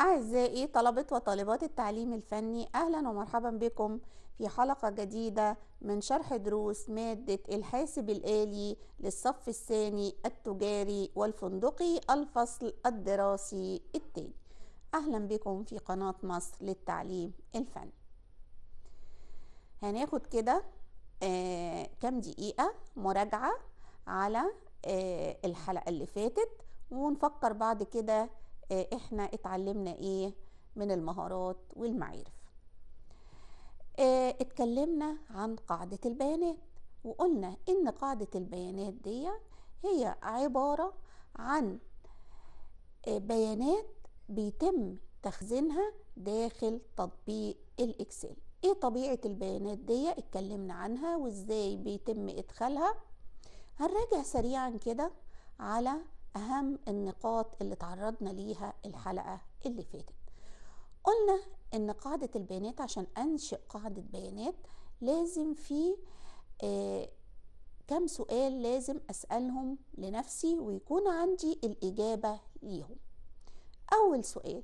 أعزائي طلبة وطالبات التعليم الفني أهلا ومرحبا بكم في حلقة جديدة من شرح دروس مادة الحاسب الآلي للصف الثاني التجاري والفندقي الفصل الدراسي التالي أهلا بكم في قناة مصر للتعليم الفني هناخد كده آه كام دقيقة مراجعة على آه الحلقة اللي فاتت ونفكر بعد كده آه، احنا اتعلمنا ايه من المهارات والمعارف اه اتكلمنا عن قاعدة البيانات وقلنا ان قاعدة البيانات دي هي عبارة عن آه، بيانات بيتم تخزينها داخل تطبيق الاكسل ايه طبيعة البيانات دي اتكلمنا عنها وازاي بيتم ادخالها هنراجع سريعا كده على أهم النقاط اللي تعرضنا ليها الحلقة اللي فاتت قلنا إن قاعدة البيانات عشان أنشئ قاعدة بيانات لازم في آه كم سؤال لازم أسألهم لنفسي ويكون عندي الإجابة ليهم أول سؤال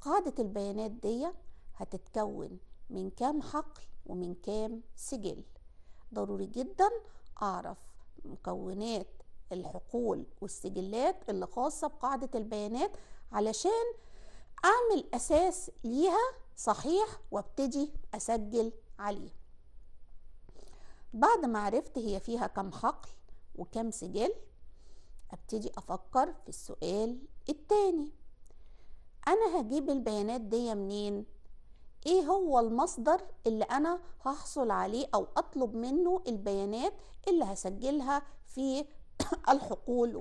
قاعدة البيانات دي هتتكون من كام حقل ومن كام سجل ضروري جدا أعرف مكونات الحقول والسجلات اللي خاصة بقاعدة البيانات علشان أعمل أساس ليها صحيح وابتدي أسجل عليه بعد ما عرفت هي فيها كم حقل وكم سجل ابتدي أفكر في السؤال التاني أنا هجيب البيانات دي منين؟ ايه هو المصدر اللي انا هحصل عليه او اطلب منه البيانات اللي هسجلها في الحقول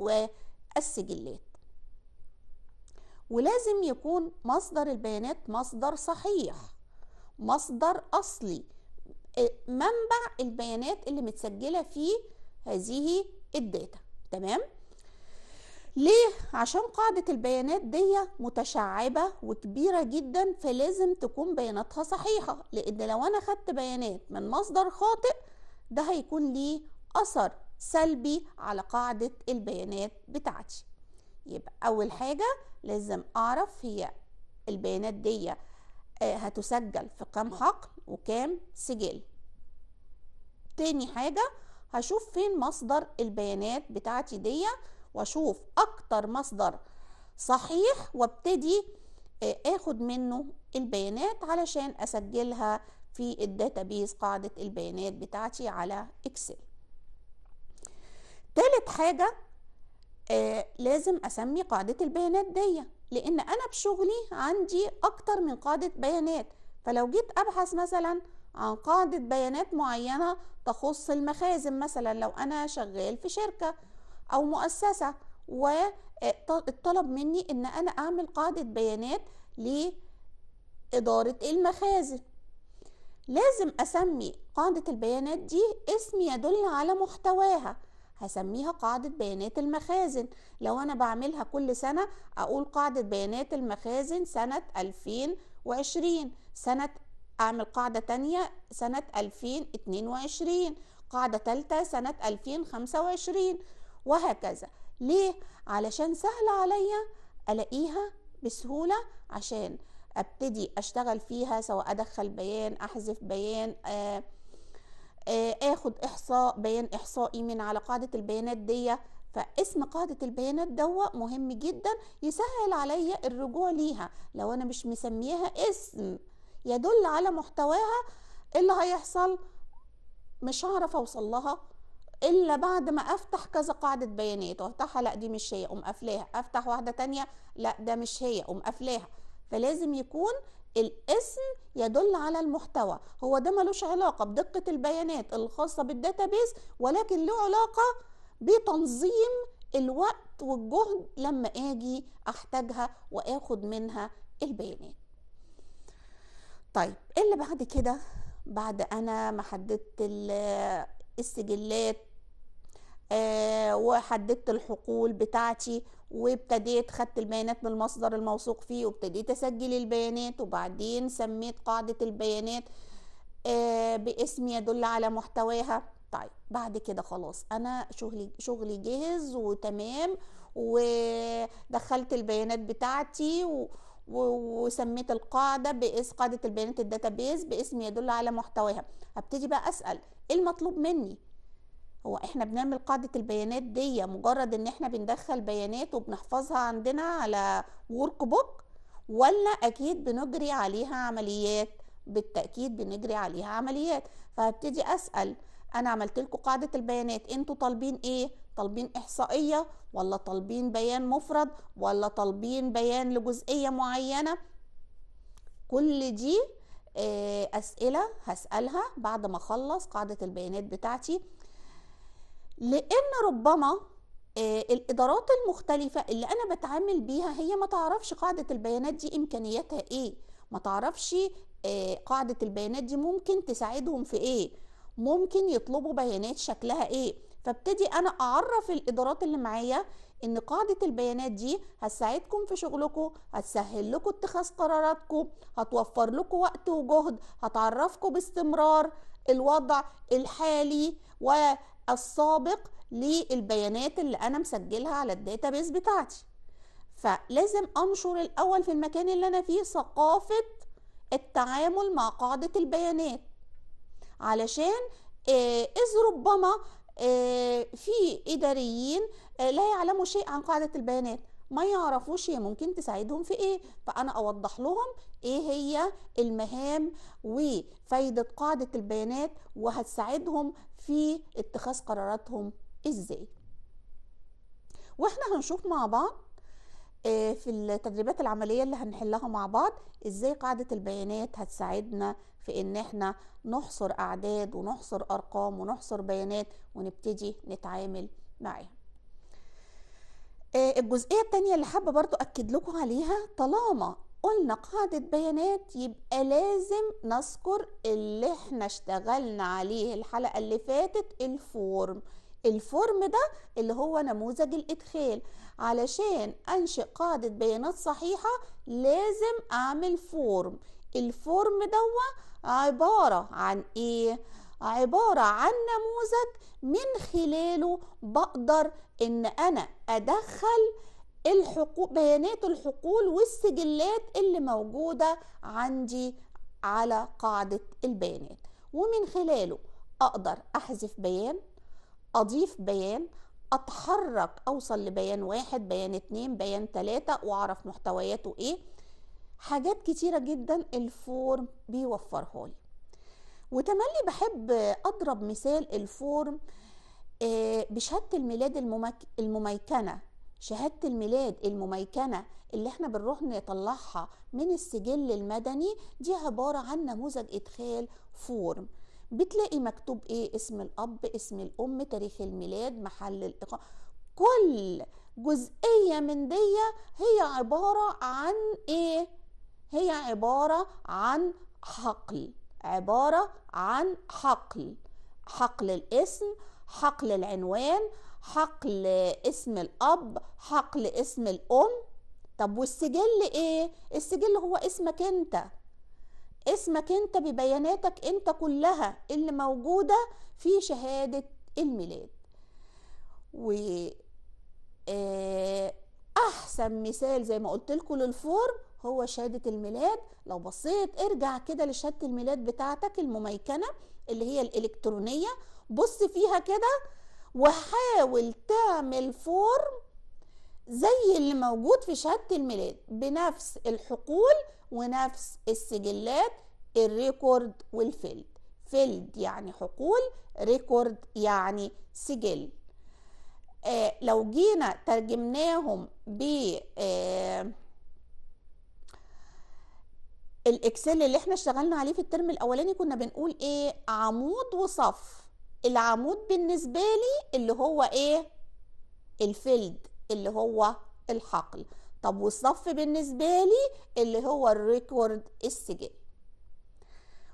والسجلات ولازم يكون مصدر البيانات مصدر صحيح مصدر أصلي آه، منبع البيانات اللي متسجلة فيه هذه الداتا تمام؟ ليه؟ عشان قاعدة البيانات دي متشعبة وكبيرة جدا فلازم تكون بياناتها صحيحة لأن لو أنا خدت بيانات من مصدر خاطئ ده هيكون ليه أثر سلبي على قاعدة البيانات بتاعتي يبقى أول حاجة لازم أعرف هي البيانات دي آه، هتسجل في كام حقل وكام سجل تاني حاجة هشوف فين مصدر البيانات بتاعتي دي واشوف اكتر مصدر صحيح وابتدي آه، اخد منه البيانات علشان اسجلها في الداتابيز قاعدة البيانات بتاعتي على اكسل تالت حاجة آه لازم أسمي قاعدة البيانات دي لأن أنا بشغلي عندي أكتر من قاعدة بيانات فلو جيت أبحث مثلا عن قاعدة بيانات معينة تخص المخازن مثلا لو أنا شغال في شركة أو مؤسسة وطلب مني إن أنا أعمل قاعدة بيانات لإدارة المخازن لازم أسمي قاعدة البيانات دي اسم يدل على محتواها هسميها قاعدة بيانات المخازن لو أنا بعملها كل سنة أقول قاعدة بيانات المخازن سنة 2020 سنة أعمل قاعدة تانية سنة 2022 قاعدة تالتة سنة 2025 وهكذا ليه؟ علشان سهل عليا ألاقيها بسهولة عشان ابتدي اشتغل فيها سواء ادخل بيان احذف بيان آه آه، اخد احصاء بيان احصائي من على قاعده البيانات دي فاسم قاعدة البيانات دوا مهم جدا يسهل عليا الرجوع ليها لو أنا مش مسميها اسم يدل على محتواها إيه اللي هيحصل مش هعرف أوصل لها إلا بعد ما أفتح كذا قاعدة بيانات وأفتحها لأ دي مش هي أقوم قافلاها أفتح واحدة تانية لأ ده مش هي أقوم قافلاها فلازم يكون الاسم يدل على المحتوى هو ده ملوش علاقة بدقة البيانات الخاصة بالداتابيس ولكن له علاقة بتنظيم الوقت والجهد لما اجي احتاجها واخد منها البيانات طيب إيه اللي بعد كده بعد انا ما حددت السجلات آه، وحددت الحقول بتاعتي وابتديت خدت البيانات من المصدر الموثوق فيه وابتديت اسجل البيانات وبعدين سميت قاعده البيانات آه، باسم يدل على محتواها طيب بعد كده خلاص انا شغلي شغلي جاهز وتمام ودخلت البيانات بتاعتي و وسميت القاعدة باسم قاعدة البيانات الداتابيز باسم يدل على محتواها هبتدي بقى أسأل إيه المطلوب مني هو احنا بنعمل قاعدة البيانات دي مجرد ان احنا بندخل بيانات وبنحفظها عندنا على ورك بوك ولا اكيد بنجري عليها عمليات بالتأكيد بنجري عليها عمليات فهبتدي اسأل انا عملت لكم قاعدة البيانات انتوا طالبين ايه طالبين احصائية ولا طالبين بيان مفرد ولا طالبين بيان لجزئية معينة كل دي آه، اسئلة هسألها بعد ما اخلص قاعدة البيانات بتاعتي لان ربما آه، الادارات المختلفه اللي انا بتعامل بيها هي ما تعرفش قاعده البيانات دي امكانياتها ايه ما تعرفش آه، قاعده البيانات دي ممكن تساعدهم في ايه ممكن يطلبوا بيانات شكلها ايه فابتدي انا اعرف الادارات اللي معايا ان قاعده البيانات دي هتساعدكم في شغلكم هتسهل لكم اتخاذ قراراتكم هتوفر لكم وقت وجهد هتعرفكم باستمرار الوضع الحالي والسابق للبيانات اللي انا مسجلها على الداتابيس بتاعتي فلازم انشر الاول في المكان اللي انا فيه ثقافه التعامل مع قاعده البيانات علشان آه، اذ ربما آه، في اداريين آه، لا يعلموا شيء عن قاعده البيانات ما يعرفوش هي ممكن تساعدهم في ايه فانا اوضح لهم ايه هي المهام وفايده قاعده البيانات وهتساعدهم في اتخاذ قراراتهم ازاي واحنا هنشوف مع بعض آه، في التدريبات العملية اللي هنحلها مع بعض ازاي قاعدة البيانات هتساعدنا في ان احنا نحصر اعداد ونحصر ارقام ونحصر بيانات ونبتدي نتعامل معاها آه، الجزئية التانية اللي حابة برضو أكد لكم عليها طالما قلنا قاعدة بيانات يبقى لازم نذكر اللي احنا اشتغلنا عليه الحلقة اللي فاتت الفورم الفورم ده اللي هو نموذج الإدخال علشان أنشئ قاعدة بيانات صحيحة لازم أعمل فورم الفورم ده عبارة عن إيه؟ عبارة عن نموذج من خلاله بقدر ان انا ادخل الحقوق بيانات الحقول والسجلات اللي موجودة عندي على قاعدة البيانات ومن خلاله اقدر احذف بيان اضيف بيان اتحرك اوصل لبيان واحد بيان اتنين بيان تلاتة واعرف محتوياته ايه حاجات كتيرة جدا الفورم بيوفرها لي وتملي بحب اضرب مثال الفورم آه، بشهاده الميلاد المميكنه شهاده الميلاد المميكنه اللي احنا بنروح نطلعها من السجل المدني دي عباره عن نموذج ادخال فورم بتلاقي مكتوب ايه اسم الاب اسم الام تاريخ الميلاد محل الاقامه كل جزئيه من دي هي عباره عن ايه هي عباره عن حقل عبارة عن حقل حقل الاسم حقل العنوان حقل اسم الأب حقل اسم الأم طب والسجل ايه السجل هو اسمك انت اسمك انت ببياناتك انت كلها اللي موجودة في شهادة الميلاد و آه، احسن مثال زي ما قلت لكم للفورم هو شهادة الميلاد لو بصيت ارجع كده لشهادة الميلاد بتاعتك المميكنة اللي هي الإلكترونية بص فيها كده وحاول تعمل فورم زي اللي موجود في شهادة الميلاد بنفس الحقول ونفس السجلات الريكورد والفيلد فيلد يعني حقول ريكورد يعني سجل آه لو جينا ترجمناهم ب آه الاكسل اللي احنا اشتغلنا عليه في الترم الاولاني كنا بنقول ايه عمود وصف العمود بالنسبه لي اللي هو ايه الفيلد اللي هو الحقل طب والصف بالنسبه لي اللي هو الريكورد السجل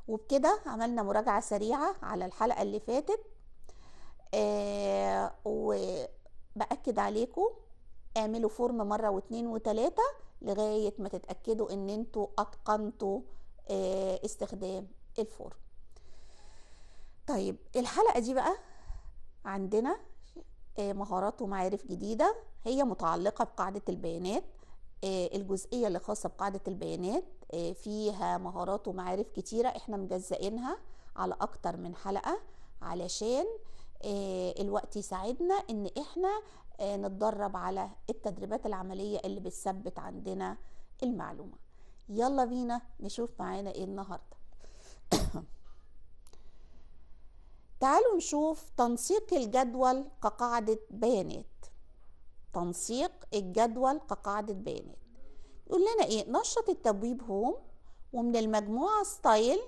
وبكده عملنا مراجعه سريعه على الحلقه اللي فاتت آه وباكد عليكم اعملوا فورم مره واتنين وتلاته لغايه ما تتاكدوا ان انتوا اتقنتوا آه، استخدام الفورم طيب الحلقه دي بقى عندنا آه، مهارات ومعارف جديده هي متعلقه بقاعده البيانات آه، الجزئيه اللي خاصه بقاعده البيانات فيها مهارات ومعارف كتيره احنا مجزئينها على اكتر من حلقه علشان الوقت يساعدنا ان احنا آه، نتدرب على التدريبات العملية اللي بتثبت عندنا المعلومة يلا بينا نشوف معانا ايه النهاردة تعالوا نشوف تنسيق الجدول كقاعدة بيانات تنسيق الجدول كقاعدة بيانات يقول لنا ايه نشط التبويب هوم ومن المجموعة ستايل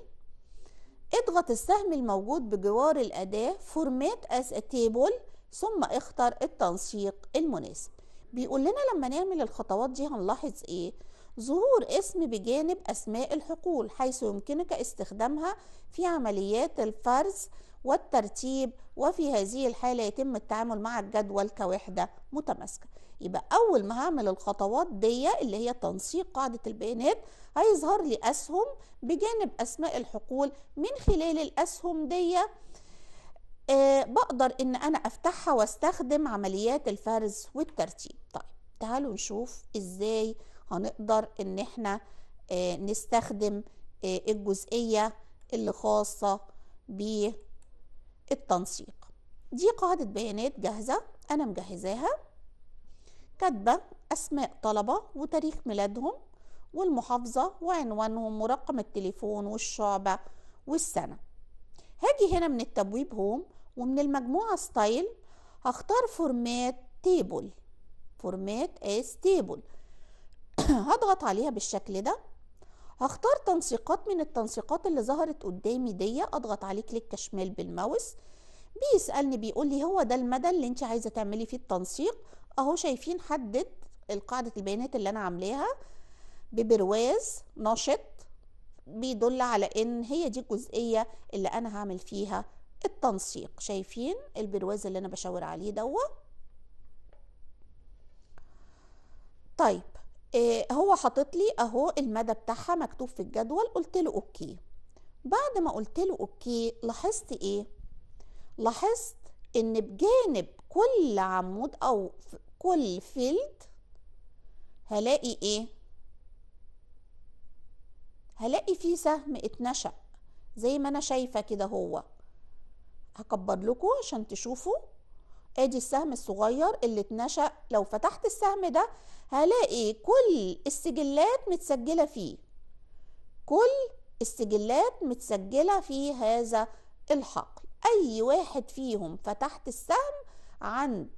اضغط السهم الموجود بجوار الأداة فورمات as a table ثم اختر التنسيق المناسب بيقول لنا لما نعمل الخطوات دي هنلاحظ ايه ظهور اسم بجانب اسماء الحقول حيث يمكنك استخدامها في عمليات الفرز والترتيب وفي هذه الحالة يتم التعامل مع الجدول كوحدة متماسكة يبقى أول ما هعمل الخطوات دي اللي هي تنسيق قاعدة البيانات هيظهر لي أسهم بجانب أسماء الحقول من خلال الأسهم دي آه، بقدر ان انا افتحها واستخدم عمليات الفرز والترتيب طيب تعالوا نشوف ازاي هنقدر ان احنا آه، نستخدم آه، الجزئية اللي خاصة بالتنسيق دي قاعدة بيانات جاهزة انا مجهزاها كاتبة اسماء طلبة وتاريخ ميلادهم والمحافظة وعنوانهم ورقم التليفون والشعبة والسنة هاجي هنا من التبويب هوم ومن المجموعة ستايل هختار فورمات تيبل فورمات اس تيبل هضغط عليها بالشكل ده هختار تنسيقات من التنسيقات اللي ظهرت قدامي دي اضغط عليه كليك شمال بالماوس بيسالني بيقول لي هو ده المدى اللي انت عايزه تعملي فيه التنسيق اهو شايفين حدد القاعده البيانات اللي انا عاملاها ببرواز نشط بيدل على ان هي دي الجزئيه اللي انا هعمل فيها التنسيق شايفين البرواز اللي انا بشاور عليه دوا طيب إيه هو حاطط لي اهو المدى بتاعها مكتوب في الجدول قلت له اوكي بعد ما قلت له اوكي لاحظت ايه لاحظت ان بجانب كل عمود او كل فيلد هلاقي ايه هلاقي فيه سهم اتنشأ زي ما انا شايفه كده هو هكبر لكم عشان تشوفوا ادي السهم الصغير اللي اتنشأ لو فتحت السهم ده هلاقي كل السجلات متسجلة فيه كل السجلات متسجلة في هذا الحقل أي واحد فيهم فتحت السهم عند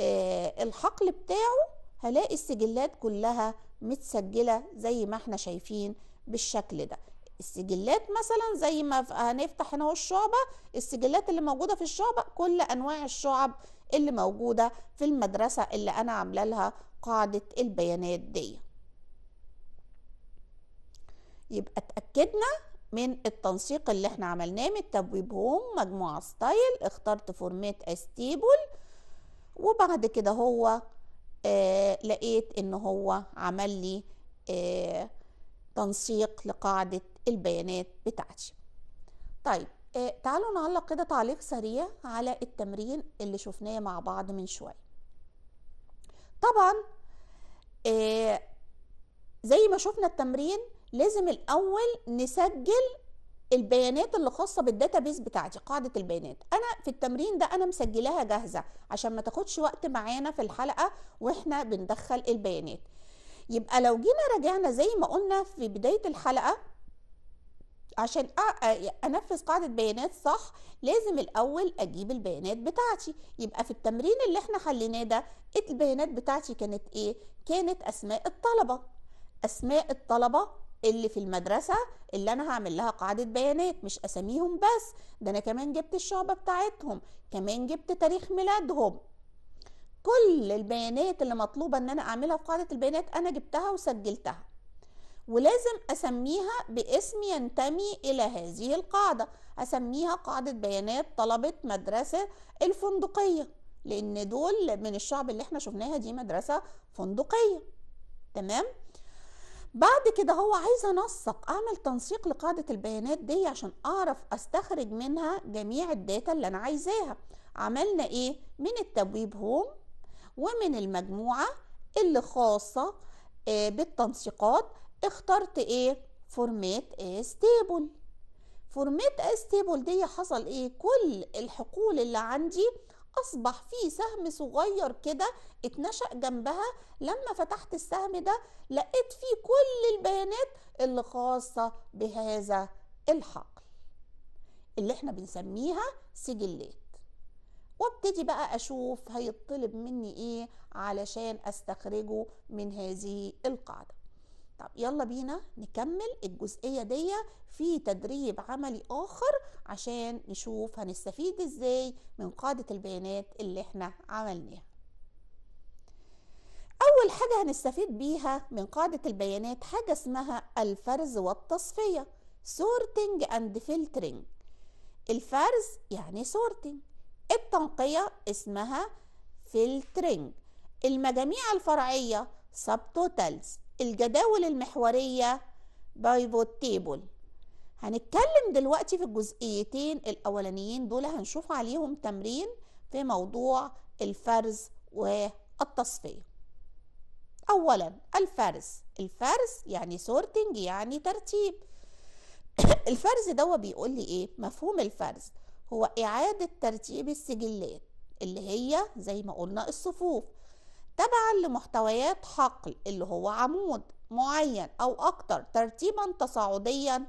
آه الحقل بتاعه هلاقي السجلات كلها متسجلة زي ما احنا شايفين بالشكل ده السجلات مثلا زي ما هنفتح هنا الشعبة السجلات اللي موجودة في الشعبة كل أنواع الشعب اللي موجودة في المدرسة اللي أنا عاملة لها قاعدة البيانات دي يبقى اتأكدنا من التنسيق اللي احنا عملناه من التبويب هوم مجموعة ستايل اخترت فورمات استيبل وبعد كده هو آه لقيت ان هو عمل لي آه تنسيق لقاعدة البيانات بتاعتي طيب آه، تعالوا نعلق كده تعليق سريع على التمرين اللي شفناه مع بعض من شويه طبعا آه، زي ما شفنا التمرين لازم الاول نسجل البيانات اللي خاصه بالداتابيس بتاعتي قاعده البيانات انا في التمرين ده انا مسجلاها جاهزه عشان ما تاخدش وقت معانا في الحلقه واحنا بندخل البيانات يبقى لو جينا رجعنا زي ما قلنا في بدايه الحلقه عشان انفذ قاعده بيانات صح لازم الاول اجيب البيانات بتاعتي يبقى في التمرين اللي احنا حليناه ده البيانات بتاعتي كانت ايه كانت اسماء الطلبه اسماء الطلبه اللي في المدرسه اللي انا هعمل لها قاعده بيانات مش اساميهم بس ده انا كمان جبت الشعبه بتاعتهم كمان جبت تاريخ ميلادهم كل البيانات اللي مطلوبه ان انا اعملها في قاعده البيانات انا جبتها وسجلتها ولازم أسميها باسم ينتمي إلى هذه القاعدة أسميها قاعدة بيانات طلبة مدرسة الفندقية لأن دول من الشعب اللي احنا شفناها دي مدرسة فندقية تمام؟ بعد كده هو عايز انسق اعمل تنسيق لقاعده البيانات دي عشان اعرف استخرج منها جميع الداتا اللي انا عايزاها عملنا ايه من التبويب هوم ومن المجموعه اللي خاصه آه، بالتنسيقات اخترت ايه فورمات از تيبل فورمات از تيبل دي حصل ايه كل الحقول اللي عندي اصبح في سهم صغير كده اتنشأ جنبها لما فتحت السهم ده لقيت فيه كل البيانات اللي خاصة بهذا الحقل اللي احنا بنسميها سجلات وابتدي بقى اشوف هيطلب مني ايه علشان استخرجه من هذه القاعده طب يلا بينا نكمل الجزئية دي في تدريب عملي آخر عشان نشوف هنستفيد ازاي من قاعدة البيانات اللي احنا عملناها أول حاجة هنستفيد بيها من قاعدة البيانات حاجة اسمها الفرز والتصفية sorting and filtering الفرز يعني sorting التنقية اسمها filtering المجاميع الفرعية subtotals الجداول المحورية بايفوت تيبل هنتكلم دلوقتي في الجزئيتين الأولانيين دول هنشوف عليهم تمرين في موضوع الفرز والتصفية أولا الفرز الفرز يعني سورتنج يعني ترتيب الفرز دوا بيقول لي إيه مفهوم الفرز هو إعادة ترتيب السجلات اللي هي زي ما قلنا الصفوف تبعا لمحتويات حقل اللي هو عمود معين أو أكتر ترتيبا تصاعديا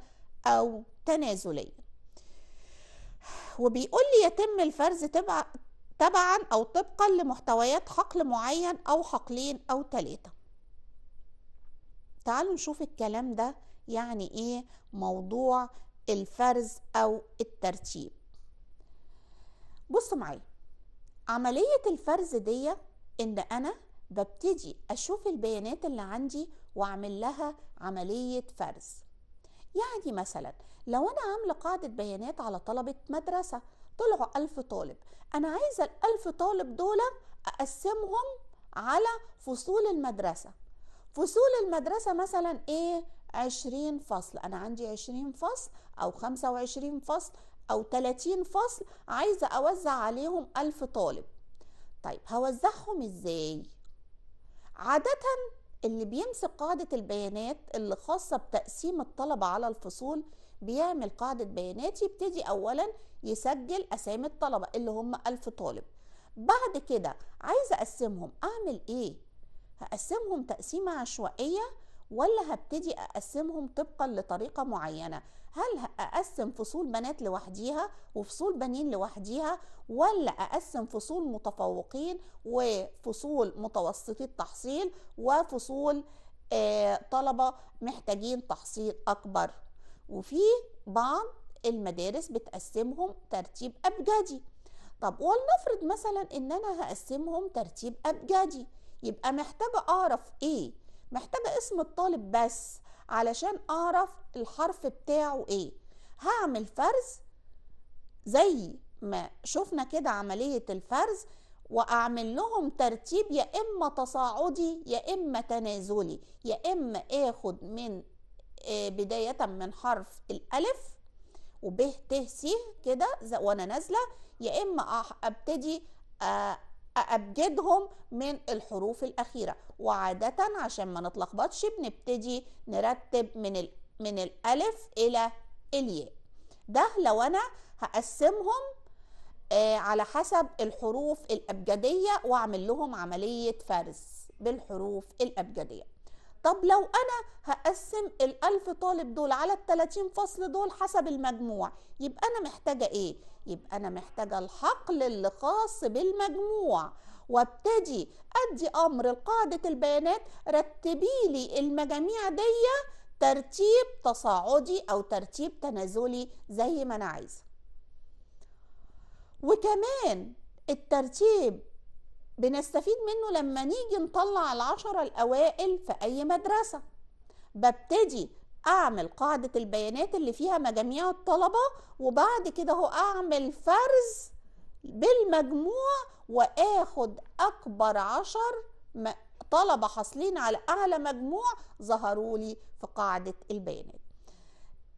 أو تنازليا وبيقول لي يتم الفرز تبع تبعا أو طبقا لمحتويات حقل معين أو حقلين أو ثلاثة تعالوا نشوف الكلام ده يعني إيه موضوع الفرز أو الترتيب بصوا معايا عملية الفرز ديه ان انا ببتدي اشوف البيانات اللي عندي واعمل لها عمليه فرز يعني مثلا لو انا عامله قاعده بيانات على طلبه مدرسه طلعوا ألف طالب أنا عايزة الألف طالب دول أقسمهم على فصول المدرسة فصول المدرسة مثلا إيه عشرين فصل أنا عندي عشرين فصل أو خمسة وعشرين فصل أو تلاتين فصل عايزة أوزع عليهم ألف طالب طيب هوزعهم ازاي عادة اللي بيمسك قاعدة البيانات اللي خاصة بتقسيم الطلبة على الفصول بيعمل قاعدة بيانات يبتدي أولا يسجل أسامي الطلبة اللي هم ألف طالب بعد كده عايزة أقسمهم أعمل إيه؟ هقسمهم تقسيمة عشوائية ولا هبتدي أقسمهم طبقا لطريقة معينة هل اقسم فصول بنات لوحديها وفصول بنين لوحديها ولا اقسم فصول متفوقين وفصول متوسطي التحصيل وفصول آه، طلبه محتاجين تحصيل اكبر وفي بعض المدارس بتقسمهم ترتيب ابجدي طب ولنفرض مثلا ان انا هقسمهم ترتيب ابجدي يبقى محتاجه اعرف ايه محتاجه اسم الطالب بس علشان اعرف الحرف بتاعه ايه هعمل فرز زي ما شفنا كده عملية الفرز واعمل لهم ترتيب يا اما تصاعدي يا اما تنازلي يا اما اخد من آه، بداية من حرف الالف وب ت س كده وانا نازله يا اما ابتدي آه، أبجدهم من الحروف الأخيرة وعادة عشان ما نتلخبطش بنبتدي نرتب من ال... من الألف إلى الياء ده لو أنا هقسمهم آه على حسب الحروف الأبجدية وأعمل لهم عملية فرز بالحروف الأبجدية طب لو انا هقسم الالف طالب دول على التلاتين فصل دول حسب المجموع يبقى انا محتاجة ايه؟ يبقى انا محتاجة الحقل اللي خاص بالمجموع وابتدي ادي امر لقاعدة البيانات رتبي لي المجاميع دي ترتيب تصاعدي او ترتيب تنازلي زي ما انا عايزة وكمان الترتيب بنستفيد منه لما نيجي نطلع العشرة الأوائل في أي مدرسة ببتدي أعمل قاعدة البيانات اللي فيها مجاميع الطلبة وبعد كده هو أعمل فرز بالمجموع وآخد أكبر عشر طلبة حاصلين على أعلى مجموع ظهروا لي في قاعدة البيانات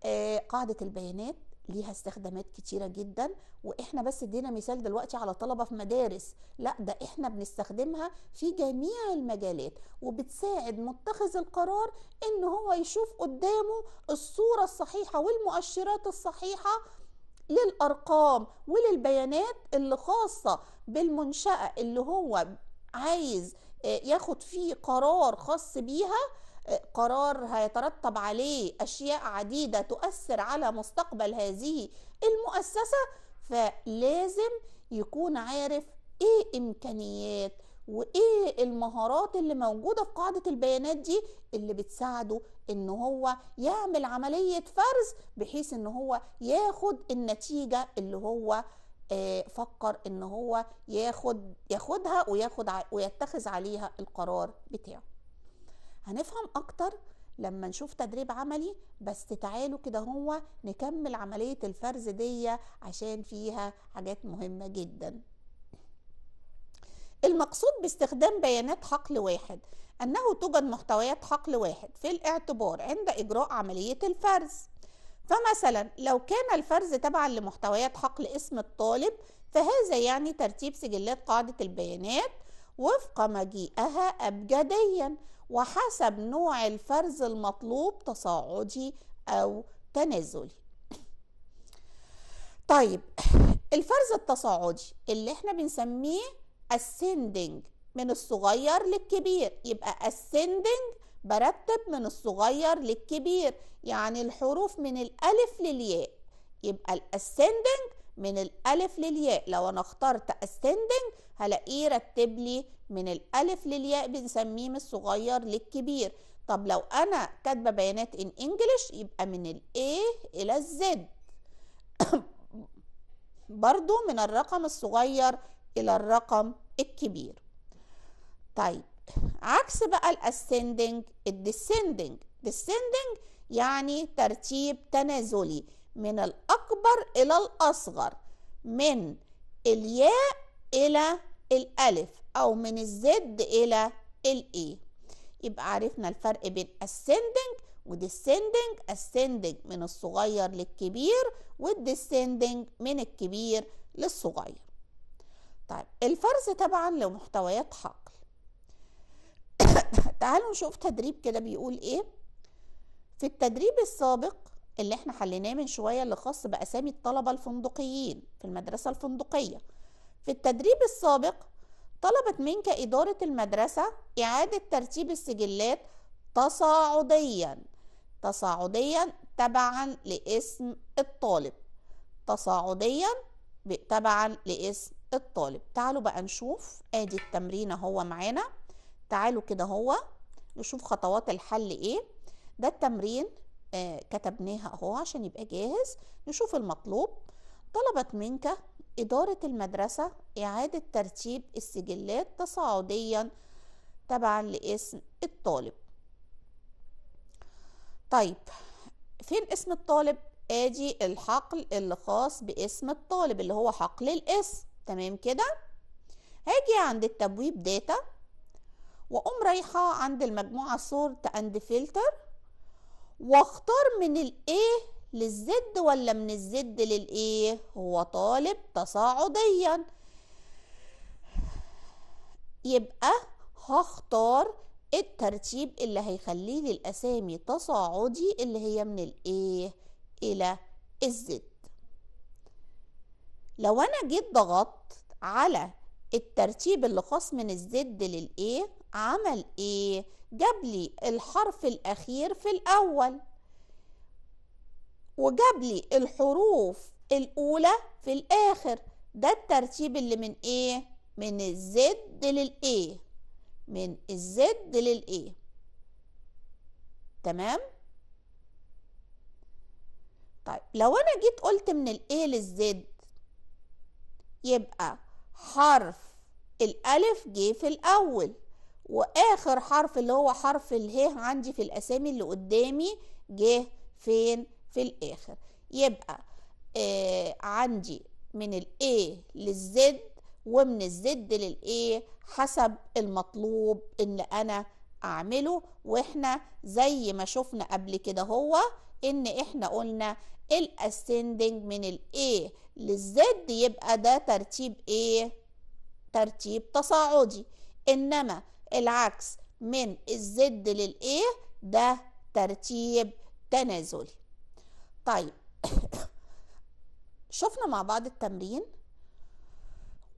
آه، قاعدة البيانات ليها استخدامات كتيرة جدا واحنا بس ادينا مثال دلوقتي على طلبة في مدارس لا ده احنا بنستخدمها في جميع المجالات وبتساعد متخذ القرار ان هو يشوف قدامه الصورة الصحيحة والمؤشرات الصحيحة للارقام وللبيانات اللي خاصة بالمنشأة اللي هو عايز آه، ياخد فيه قرار خاص بيها قرار هيترتب عليه اشياء عديده تؤثر على مستقبل هذه المؤسسه فلازم يكون عارف ايه امكانيات وايه المهارات اللي موجوده في قاعده البيانات دي اللي بتساعده ان هو يعمل عمليه فرز بحيث ان هو ياخد النتيجه اللي هو آه، فكر ان هو ياخد ياخدها وياخد ويتخذ عليها القرار بتاعه هنفهم اكتر لما نشوف تدريب عملي بس تعالوا كده هو نكمل عملية الفرز دي عشان فيها حاجات مهمة جدا المقصود باستخدام بيانات حقل واحد أنه توجد محتويات حقل واحد في الاعتبار عند إجراء عملية الفرز فمثلا لو كان الفرز تبعا لمحتويات حقل اسم الطالب فهذا يعني ترتيب سجلات قاعدة البيانات وفق مجيئها أبجديا وحسب نوع الفرز المطلوب تصاعدي أو تنازلي طيب الفرز التصاعدي اللي احنا بنسميه ascending من الصغير للكبير يبقى ascending برتب من الصغير للكبير يعني الحروف من الألف للياء يبقى الاسندنج من الألف للياء لو أنا اخترت ascending هلاقيه رتب لي من الألف للياء بنسميه من الصغير للكبير طب لو أنا كاتبة بيانات in English يبقى من الـ A إلى ال Z برضو من الرقم الصغير إلى الرقم الكبير طيب عكس بقى الاسندنج الديسندنج ديسندنج يعني ترتيب تنازلي من الأكبر إلى الأصغر من الياء إلى الألف أو من الزد إلى الإي يبقى عرفنا الفرق بين ascending وديسندنج ascending من الصغير للكبير والديسندنج من الكبير للصغير طيب الفرز طبعا لمحتويات حقل تعالوا نشوف تدريب كده بيقول ايه في التدريب السابق اللي احنا حليناه من شوية اللي خاص بأسامي الطلبة الفندقيين في المدرسة الفندقية في التدريب السابق طلبت منك إدارة المدرسة إعادة ترتيب السجلات تصاعديا تصاعديا تبعا لاسم الطالب تصاعديا تبعا لاسم الطالب تعالوا بقى نشوف ادي التمرين اهو معانا تعالوا كده هو نشوف خطوات الحل ايه ده التمرين آه كتبناها اهو عشان يبقى جاهز نشوف المطلوب طلبت منك إدارة المدرسة إعادة ترتيب السجلات تصاعديا تبعا لاسم الطالب طيب فين اسم الطالب ادي الحقل اللي خاص باسم الطالب اللي هو حقل الاسم تمام كده هاجي عند التبويب داتا واقوم رايحه عند المجموعه صورت اند فلتر واختار من الايه للزد ولا من الزد للايه هو طالب تصاعديا يبقى هختار الترتيب اللي هيخليه للاسامي تصاعدي اللي هي من الايه الى الزد لو انا جيت ضغطت على الترتيب اللي خاص من الزد للايه عمل ايه جاب لي الحرف الاخير في الاول وجاب لي الحروف الاولى في الاخر ده الترتيب اللي من ايه من الزد للايه من الزد للايه تمام طيب لو انا جيت قلت من الايه للزد يبقى حرف الالف جه في الاول واخر حرف اللي هو حرف اله عندي في الاسامي اللي قدامي جه فين في الاخر يبقى آه عندي من الاي للزد ومن الزد للاي حسب المطلوب ان انا اعمله واحنا زي ما شفنا قبل كده هو ان احنا قلنا الاسندنج من الاي للزد يبقى ده ترتيب ايه ترتيب تصاعدي انما العكس من الزد للايه ده ترتيب تنازلي طيب شفنا مع بعض التمرين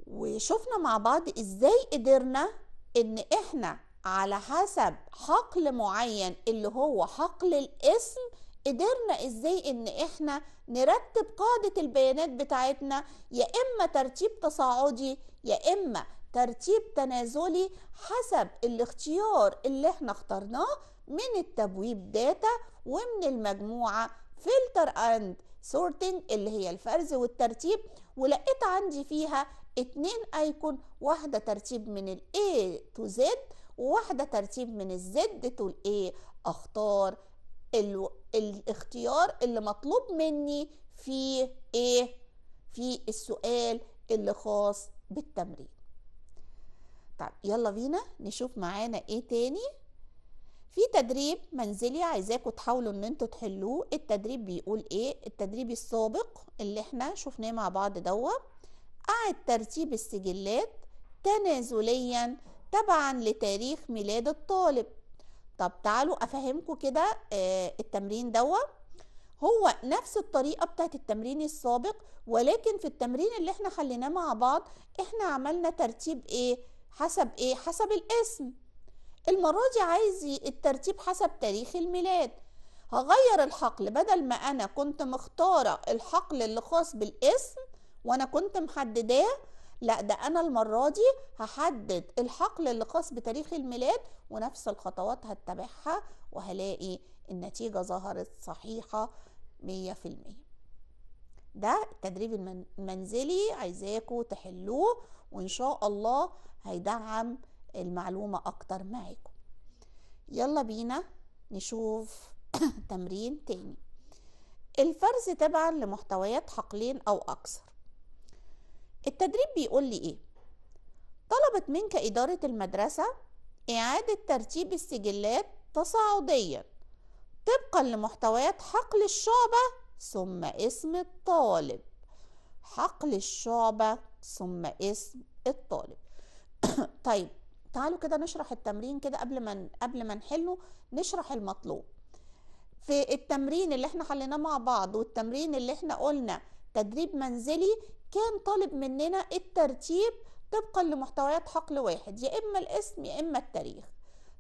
وشفنا مع بعض ازاي قدرنا ان احنا على حسب حقل معين اللي هو حقل الاسم قدرنا ازاي ان احنا نرتب قاعدة البيانات بتاعتنا يا اما ترتيب تصاعدي يا اما ترتيب تنازلي حسب الاختيار اللي احنا اخترناه من التبويب داتا ومن المجموعة فلتر اند سورتنج اللي هي الفرز والترتيب ولقيت عندي فيها اتنين ايكون واحدة ترتيب من ال A to Z وواحدة ترتيب من ال Z to ال A اختار ال... الاختيار اللي مطلوب مني في ايه في السؤال اللي خاص بالتمرين طيب يلا بينا نشوف معانا ايه تاني في تدريب منزلي عايزاكم تحاولوا ان انتوا تحلوه التدريب بيقول ايه التدريب السابق اللي احنا شفناه مع بعض دوا اعد ترتيب السجلات تنازليا تبعا لتاريخ ميلاد الطالب طب تعالوا افهمكم كده آه التمرين دوا هو نفس الطريقه بتاعت التمرين السابق ولكن في التمرين اللي احنا خليناه مع بعض احنا عملنا ترتيب ايه حسب ايه حسب الاسم المرة دي عايز الترتيب حسب تاريخ الميلاد هغير الحقل بدل ما انا كنت مختارة الحقل اللي خاص بالاسم وانا كنت محدداه لا ده انا المرة دي هحدد الحقل اللي خاص بتاريخ الميلاد ونفس الخطوات هتبعها وهلاقي النتيجة ظهرت صحيحة مية في المية ده التدريب المنزلي عايزاكم تحلوه وان شاء الله هيدعم المعلومة اكتر معاكم يلا بينا نشوف تمرين تاني الفرز تبعا لمحتويات حقلين او اكثر التدريب بيقول لي ايه طلبت منك ادارة المدرسة اعادة ترتيب السجلات تصاعديا طبقا لمحتويات حقل الشعبة ثم اسم الطالب حقل الشعبة ثم اسم الطالب طيب تعالوا كده نشرح التمرين كده قبل ما قبل ما نحله نشرح المطلوب في التمرين اللي احنا حليناه مع بعض والتمرين اللي احنا قلنا تدريب منزلي كان طالب مننا الترتيب طبقا لمحتويات حقل واحد يا اما الاسم يا اما التاريخ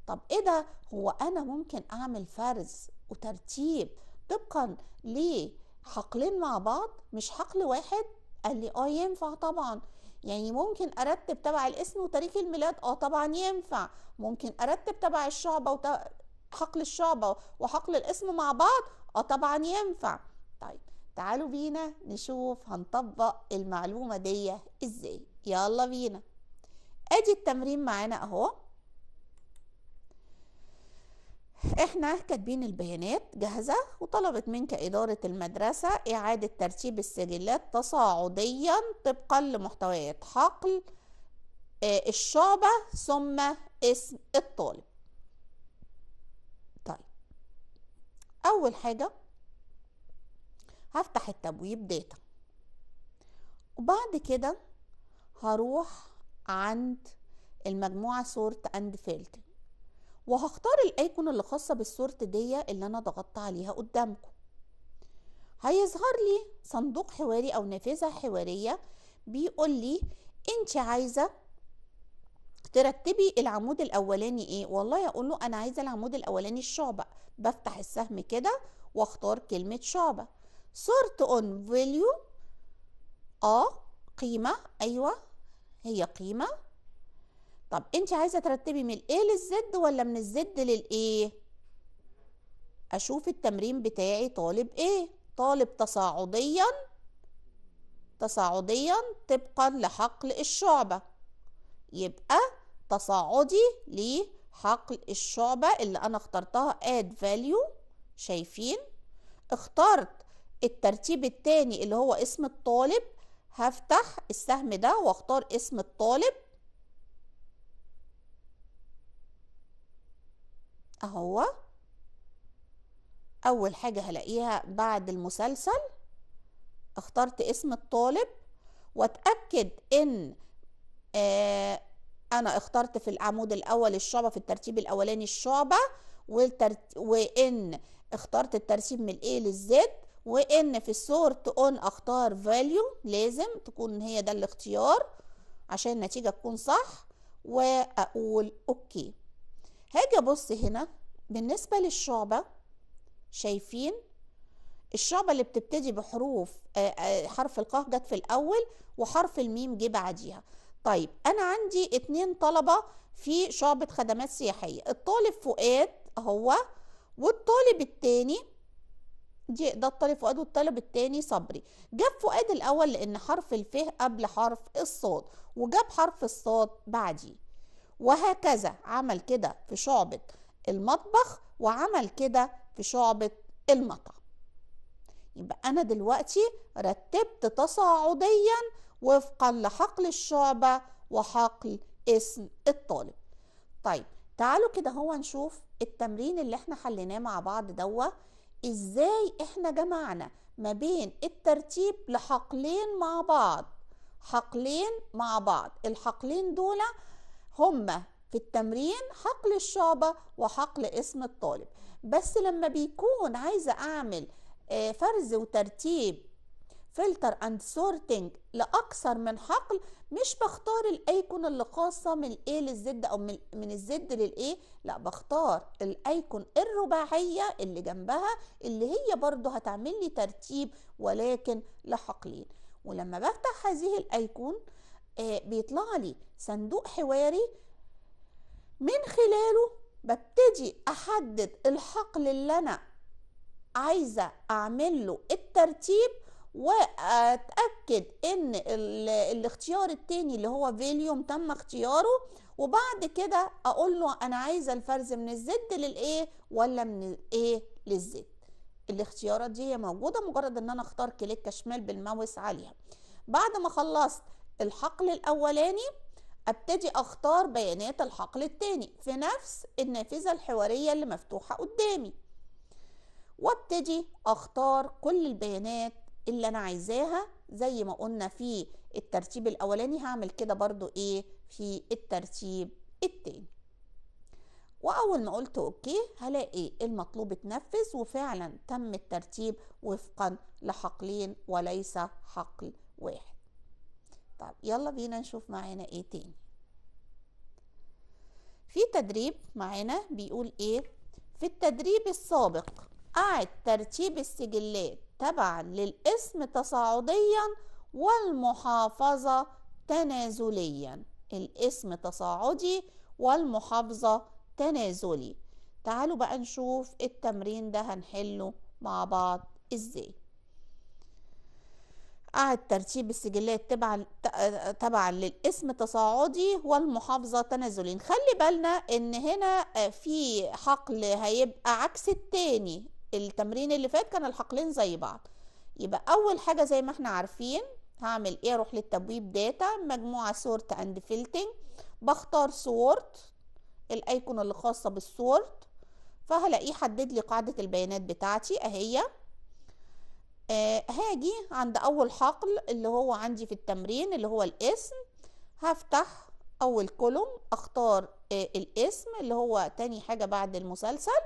طب ايه ده هو انا ممكن اعمل فرز وترتيب طبقا لحقلين مع بعض مش حقل واحد قال لي اه ينفع طبعا يعني ممكن ارتب تبع الاسم وتاريخ الميلاد اه طبعا ينفع ممكن ارتب تبع الشعبة وحقل حقل الشعبة وحقل الاسم مع بعض اه طبعا ينفع طيب تعالوا بينا نشوف هنطبق المعلومة دي ازاي يلا بينا ادي التمرين معانا اهو احنا كاتبين البيانات جاهزة وطلبت منك إدارة المدرسة إعادة ترتيب السجلات تصاعديا طبقا لمحتويات حقل آه، الشعبة ثم اسم الطالب طيب أول حاجة هفتح التبويب داتا وبعد كده هروح عند المجموعة سورت اند فلتر وهختار الايكون اللي خاصه بالصورة دي اللي انا ضغطت عليها قدامكم هيظهر لي صندوق حواري او نافذه حواريه بيقول لي انت عايزه ترتبي العمود الاولاني ايه والله اقول له انا عايزه العمود الاولاني الشعبه بفتح السهم كده واختار كلمه شعبه صورت اون فاليو اه قيمه ايوه هي قيمه طب انت عايزه ترتبي من الايه للزد ولا من الزد للايه اشوف التمرين بتاعي طالب ايه طالب تصاعديا تصاعديا طبقا لحقل الشعبه يبقى تصاعدي لحقل الشعبه اللي انا اخترتها اد فاليو شايفين اخترت الترتيب التاني اللي هو اسم الطالب هفتح السهم ده واختار اسم الطالب اهو اول حاجة هلاقيها بعد المسلسل اخترت اسم الطالب واتأكد ان آه انا اخترت في العمود الاول الشعبة في الترتيب الاولاني الشعبة والترت... وان اخترت الترتيب من الاي للزد وان في السورت اون اختار فاليو لازم تكون هي ده الاختيار عشان النتيجة تكون صح واقول اوكي هاجي ابص هنا بالنسبه للشعبه شايفين الشعبه اللي بتبتدي بحروف آه، آه، حرف القاف جت في الاول وحرف الميم جه بعديها طيب انا عندي اتنين طلبه في شعبه خدمات سياحيه الطالب فؤاد هو والطالب التاني دي ده الطالب فؤاد والطالب التاني صبري جاب فؤاد الاول لان حرف الفه قبل حرف الصاد وجاب حرف الصاد بعديه وهكذا عمل كده في شعبة المطبخ وعمل كده في شعبة المطعم يبقى أنا دلوقتي رتبت تصاعديا وفقا لحقل الشعبة وحقل اسم الطالب طيب تعالوا كده هو نشوف التمرين اللي احنا حليناه مع بعض دوا ازاي احنا جمعنا ما بين الترتيب لحقلين مع بعض حقلين مع بعض الحقلين دول هما في التمرين حقل الشعبة وحقل اسم الطالب بس لما بيكون عايزة أعمل آه، فرز وترتيب فلتر اند سورتنج لاكثر من حقل مش بختار الايكون اللي خاصه من الاي للزد او من, من الزد للايه لا بختار الايكون الرباعيه اللي جنبها اللي هي برضو هتعمل لي ترتيب ولكن لحقلين ولما بفتح هذه الايكون آه، بيطلع لي صندوق حواري من خلاله ببتدي احدد الحقل اللي انا عايزه اعمل له الترتيب واتاكد ان الاختيار التاني اللي هو فيليوم تم اختياره وبعد كده اقول له انا عايزه الفرز من الزد للايه ولا من الايه للزد الاختيارات دي هي موجوده مجرد ان انا اختار كليك شمال بالماوس عليها بعد ما خلصت الحقل الأولاني أبتدي أختار بيانات الحقل التاني في نفس النافذة الحوارية اللي مفتوحة قدامي وابتدي أختار كل البيانات اللي أنا عايزاها زي ما قلنا في الترتيب الأولاني هعمل كده برضو إيه في الترتيب التاني وأول ما قلت أوكي هلاقي المطلوب اتنفذ وفعلا تم الترتيب وفقا لحقلين وليس حقل واحد طيب يلا بينا نشوف معانا ايه تاني في تدريب معانا بيقول ايه في التدريب السابق أعد ترتيب السجلات تبعا للاسم تصاعديا والمحافظة تنازليا الاسم تصاعدي والمحافظة تنازلي تعالوا بقى نشوف التمرين ده هنحله مع بعض ازاي قعد ترتيب السجلات تبعا تبعا للاسم تصاعدي والمحافظة تنازلي خلي بالنا ان هنا آه، في حقل هيبقى عكس التاني التمرين اللي فات كان الحقلين زي بعض يبقى اول حاجة زي ما احنا عارفين هعمل ايه اروح للتبويب داتا مجموعة سورت اند فلتنج بختار سورت الايكون اللي خاصة بالسورت فهلاقيه حدد لي قاعدة البيانات بتاعتي اهي آه هاجي عند اول حقل اللي هو عندي في التمرين اللي هو الاسم هفتح اول كولوم اختار آه الاسم اللي هو تاني حاجة بعد المسلسل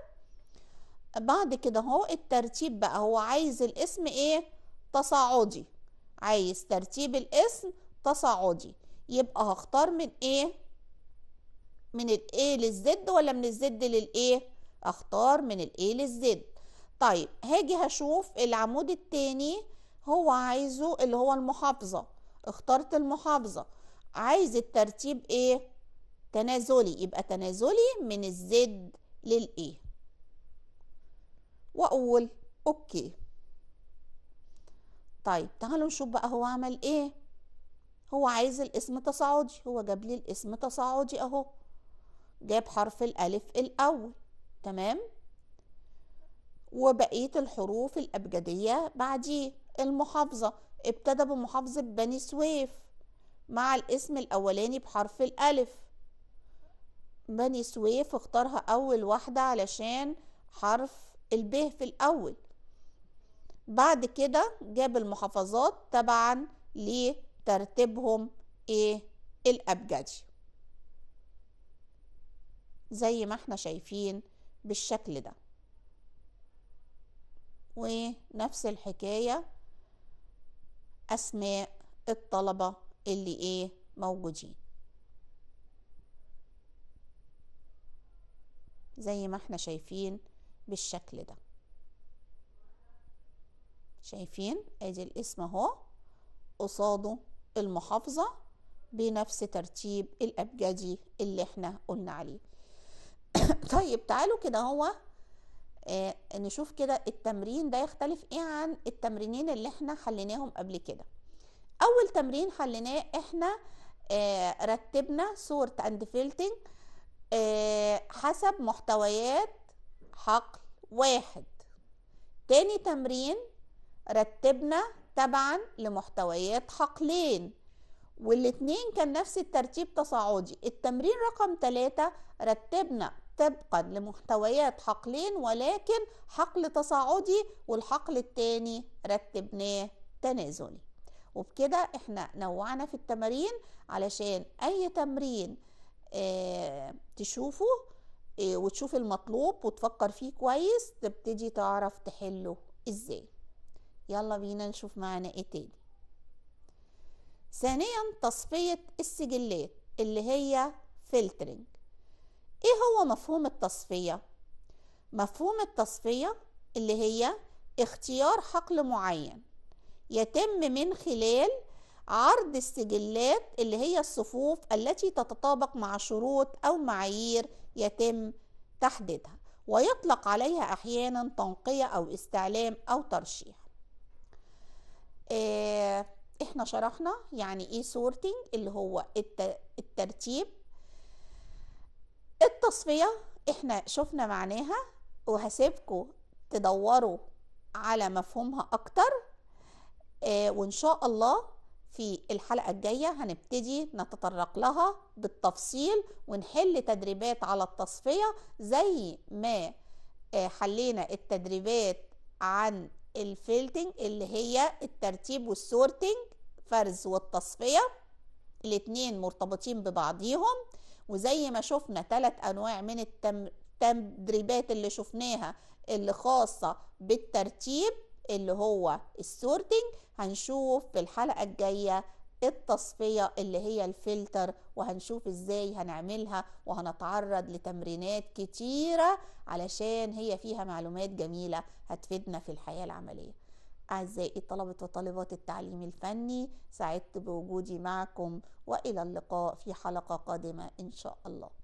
بعد كده اهو الترتيب بقى هو عايز الاسم ايه تصاعدي عايز ترتيب الاسم تصاعدي يبقى هختار من ايه من الايه للزد ولا من الزد للايه اختار من الايه للزد طيب هاجي هشوف العمود التاني هو عايزه اللي هو المحافظة اخترت المحافظة عايز الترتيب ايه تنازلي يبقى تنازلي من الزد للايه واقول اوكي طيب تعالوا نشوف بقى هو عمل ايه هو عايز الاسم تصاعدي هو جاب لي الاسم تصاعدي اهو جاب حرف الالف الاول تمام وبقية الحروف الأبجدية بعديه المحافظة ابتدى بمحافظة بني سويف مع الاسم الأولاني بحرف الألف بني سويف اختارها أول واحدة علشان حرف الب في الأول بعد كده جاب المحافظات تبعا لترتيبهم ايه الأبجدي زي ما احنا شايفين بالشكل ده ونفس الحكاية أسماء الطلبة اللي إيه موجودين زي ما احنا شايفين بالشكل ده شايفين ادي الاسم اهو قصاده المحافظة بنفس ترتيب الأبجدي اللي احنا قلنا عليه طيب تعالوا كده هو آه نشوف كده التمرين ده يختلف ايه عن التمرينين اللي احنا حليناهم قبل كده اول تمرين حليناه احنا آه رتبنا سورت اند فيلتنج آه حسب محتويات حقل واحد تاني تمرين رتبنا تبعا لمحتويات حقلين والاتنين كان نفس الترتيب تصاعدي التمرين رقم تلاتة رتبنا طبقا لمحتويات حقلين ولكن حقل تصاعدي والحقل التاني رتبناه تنازلي وبكده احنا نوعنا في التمارين علشان اي تمرين اه تشوفه اه وتشوف المطلوب وتفكر فيه كويس تبتدي تعرف تحله ازاي يلا بينا نشوف معنا ايه تاني ثانيا تصفية السجلات اللي هي فلترينج ايه هو مفهوم التصفية؟ مفهوم التصفية اللي هي اختيار حقل معين يتم من خلال عرض السجلات اللي هي الصفوف التي تتطابق مع شروط أو معايير يتم تحديدها ويطلق عليها أحيانا تنقية أو استعلام أو ترشيح آه، احنا شرحنا يعني ايه سورتنج اللي هو الترتيب التصفية احنا شفنا معناها وهسيبكم تدوروا على مفهومها اكتر آه وان شاء الله في الحلقة الجاية هنبتدي نتطرق لها بالتفصيل ونحل تدريبات على التصفية زي ما آه، حلينا التدريبات عن الفيلتنج اللي هي الترتيب والسورتنج فرز والتصفية الاتنين مرتبطين ببعضيهم وزي ما شفنا ثلاث انواع من التدريبات اللي شفناها اللي خاصه بالترتيب اللي هو السورتينج هنشوف في الحلقه الجايه التصفية اللي هي الفلتر وهنشوف ازاي هنعملها وهنتعرض لتمرينات كتيرة علشان هي فيها معلومات جميلة هتفيدنا في الحياة العملية أعزائي طلبة وطالبات التعليم الفني سعدت بوجودي معكم وإلى اللقاء في حلقة قادمة إن شاء الله